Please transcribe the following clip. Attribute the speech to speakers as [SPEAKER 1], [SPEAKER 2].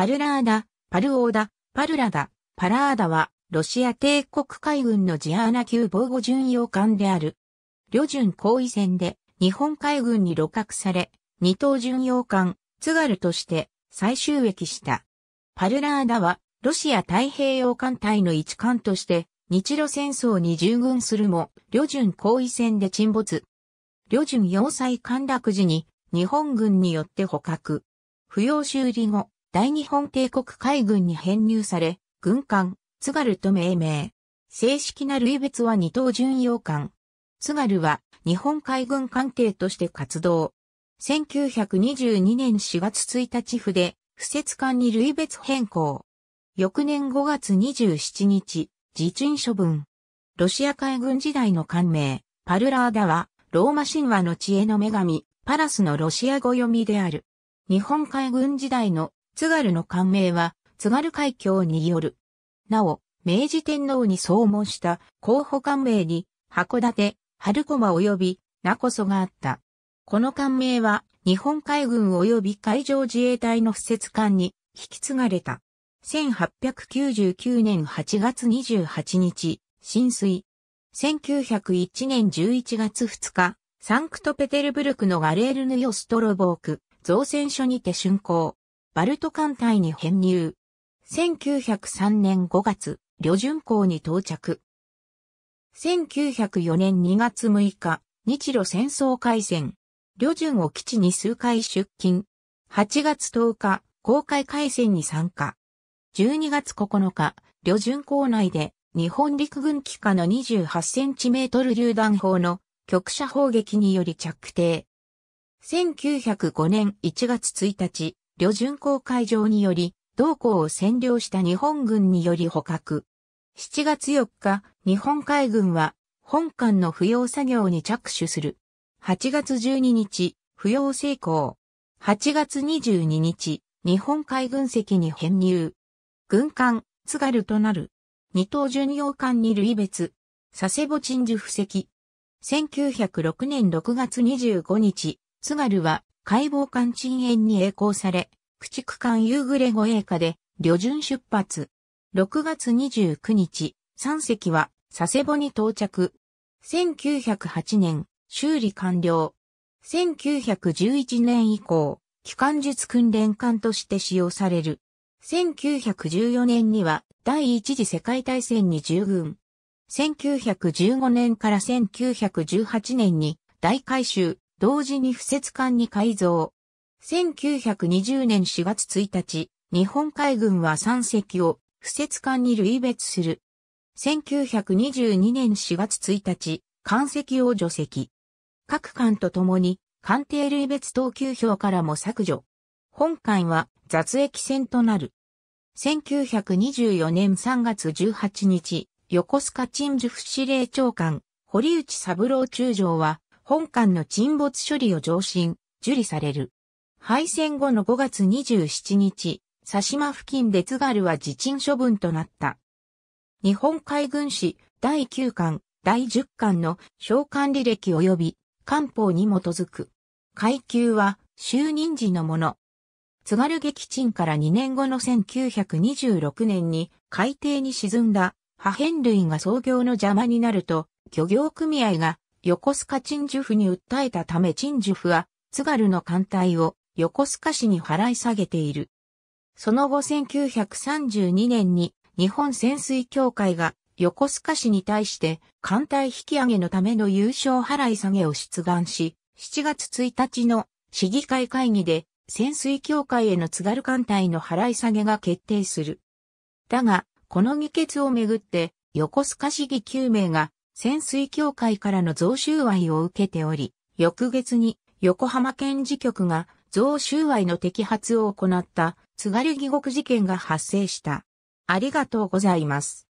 [SPEAKER 1] パルラーダ、パルオーダ、パルラダ、パラーダは、ロシア帝国海軍のジアーナ級防護巡洋艦である。旅順行為戦で日本海軍に露獲され、二等巡洋艦、津軽として再収益した。パルラーダは、ロシア太平洋艦隊の一艦として、日露戦争に従軍するも、旅順行為戦で沈没。旅順要塞陥落時に、日本軍によって捕獲。不要修理後、大日本帝国海軍に編入され、軍艦、津軽と命名。正式な類別は二等巡洋艦。津軽は日本海軍艦艇として活動。1922年4月1日で、不設艦に類別変更。翌年5月27日、自陳処分。ロシア海軍時代の艦名、パルラーダは、ローマ神話の知恵の女神、パラスのロシア語読みである。日本海軍時代の津軽の官名は、津軽海峡による。なお、明治天皇に総門した候補官名に、函館、春駒及び、名こそがあった。この官名は、日本海軍及び海上自衛隊の施設艦に引き継がれた。1899年8月28日、浸水。1901年11月2日、サンクトペテルブルクのガレールヌヨストロボーク造船所にて竣工。バルト艦隊に編入。1903年5月、旅順港に到着。1904年2月6日、日露戦争開戦。旅順を基地に数回出勤。8月10日、公開海戦に参加。12月9日、旅順港内で日本陸軍機下の28センチメートル榴弾砲の局射砲撃により着底。1905年1月1日、旅順航海上により、同港を占領した日本軍により捕獲。7月4日、日本海軍は、本艦の不要作業に着手する。8月12日、不要成功。8月22日、日本海軍籍に編入。軍艦、津軽となる。二等巡洋艦に類別。佐世保鎮守布石。1906年6月25日、津軽は解剖艦沈炎に栄光され、駆逐艦夕暮れ護衛下で、旅順出発。6月29日、3隻は佐世保に到着。1908年、修理完了。1911年以降、機関術訓練艦として使用される。1914年には第一次世界大戦に従軍。1915年から1918年に大改修、同時に不設艦に改造。1920年4月1日、日本海軍は3隻を不設艦に類別する。1922年4月1日、艦籍を除籍。各艦とともに、艦艇類別等級表からも削除。本艦は雑役船となる。1924年3月18日、横須賀鎮守府司令長官、堀内三郎中将は、本艦の沈没処理を上申、受理される。敗戦後の5月27日、佐島付近で津軽は自沈処分となった。日本海軍史第9巻、第10巻の召喚履歴及び官報に基づく。階級は就任時のもの。津軽撃沈から2年後の1926年に海底に沈んだ破片類が操業の邪魔になると漁業組合が横須賀陳樹府に訴えたため陳樹府は津軽の艦隊を横須賀市に払い下げている。その後1932年に日本潜水協会が横須賀市に対して艦隊引き上げのための優勝払い下げを出願し、7月1日の市議会会議で潜水協会への津軽艦隊の払い下げが決定する。だが、この議決をめぐって横須賀市議9名が潜水協会からの贈収賄を受けており、翌月に横浜県事局が贈収賄の摘発を行った津軽疑獄事件が発生した。ありがとうございます。